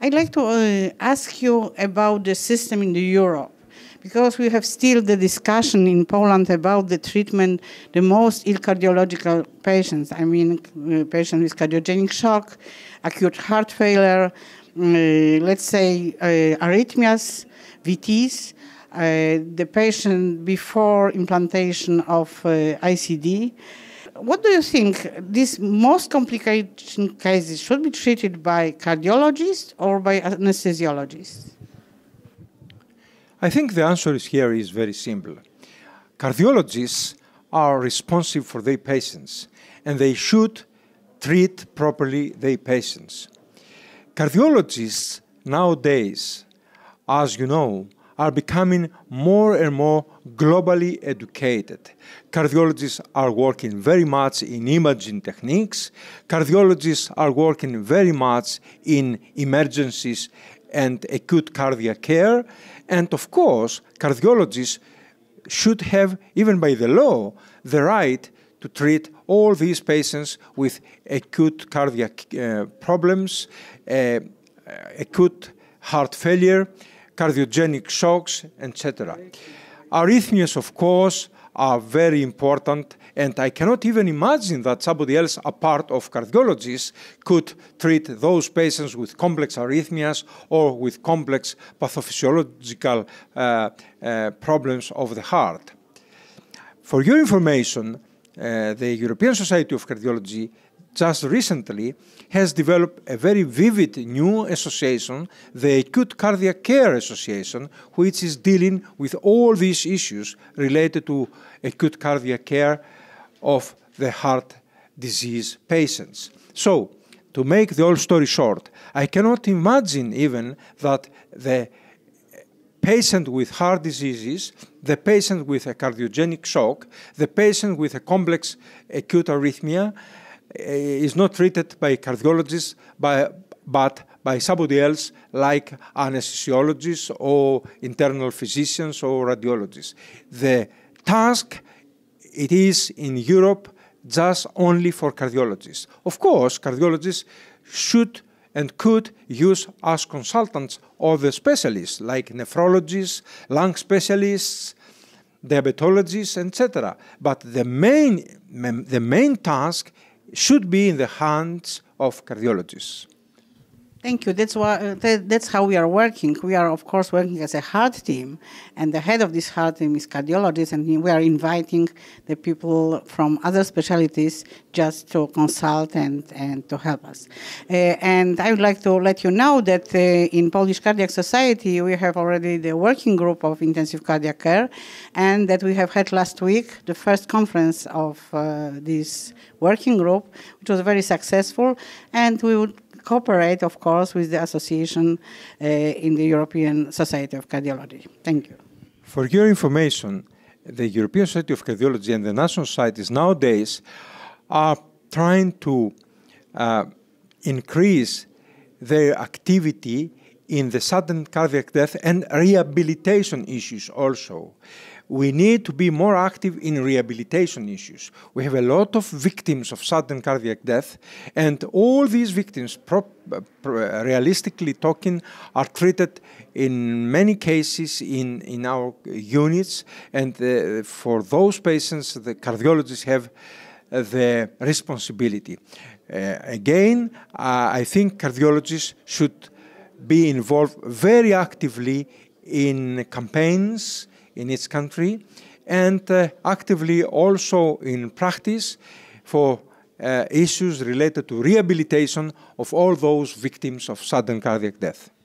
I'd like to uh, ask you about the system in the Europe, because we have still the discussion in Poland about the treatment the most ill cardiological patients. I mean, uh, patients with cardiogenic shock, acute heart failure, uh, let's say uh, arrhythmias, VTs. Uh, the patient before implantation of uh, ICD what do you think? These most complicated cases should be treated by cardiologists or by anesthesiologists? I think the answer is here is very simple. Cardiologists are responsible for their patients, and they should treat properly their patients. Cardiologists nowadays, as you know, are becoming more and more globally educated. Cardiologists are working very much in imaging techniques. Cardiologists are working very much in emergencies and acute cardiac care. And of course, cardiologists should have, even by the law, the right to treat all these patients with acute cardiac uh, problems, uh, acute heart failure, cardiogenic shocks, etc. Arrhythmias, of course, are very important, and I cannot even imagine that somebody else, apart of cardiologists, could treat those patients with complex arrhythmias or with complex pathophysiological uh, uh, problems of the heart. For your information, uh, the European Society of Cardiology just recently has developed a very vivid new association, the Acute Cardiac Care Association, which is dealing with all these issues related to acute cardiac care of the heart disease patients. So, to make the whole story short, I cannot imagine even that the patient with heart diseases, the patient with a cardiogenic shock, the patient with a complex acute arrhythmia, Eh, is not treated by cardiologists, by, but by somebody else like anesthesiologists or internal physicians or radiologists. The task it is in Europe just only for cardiologists. Of course, cardiologists should and could use as consultants other specialists like nephrologists, lung specialists, diabetologists, etc. But the main, the main task should be in the hands of cardiologists. Thank you. That's why uh, th that's how we are working. We are, of course, working as a heart team, and the head of this heart team is cardiologist, and we are inviting the people from other specialties just to consult and, and to help us. Uh, and I would like to let you know that uh, in Polish Cardiac Society we have already the working group of intensive cardiac care, and that we have had last week the first conference of uh, this working group, which was very successful, and we would cooperate, of course, with the association uh, in the European Society of Cardiology. Thank you. For your information, the European Society of Cardiology and the national societies nowadays are trying to uh, increase their activity in the sudden cardiac death and rehabilitation issues also we need to be more active in rehabilitation issues. We have a lot of victims of sudden cardiac death, and all these victims, uh, uh, realistically talking, are treated in many cases in, in our units, and uh, for those patients, the cardiologists have uh, the responsibility. Uh, again, uh, I think cardiologists should be involved very actively in campaigns in its country and uh, actively also in practice for uh, issues related to rehabilitation of all those victims of sudden cardiac death.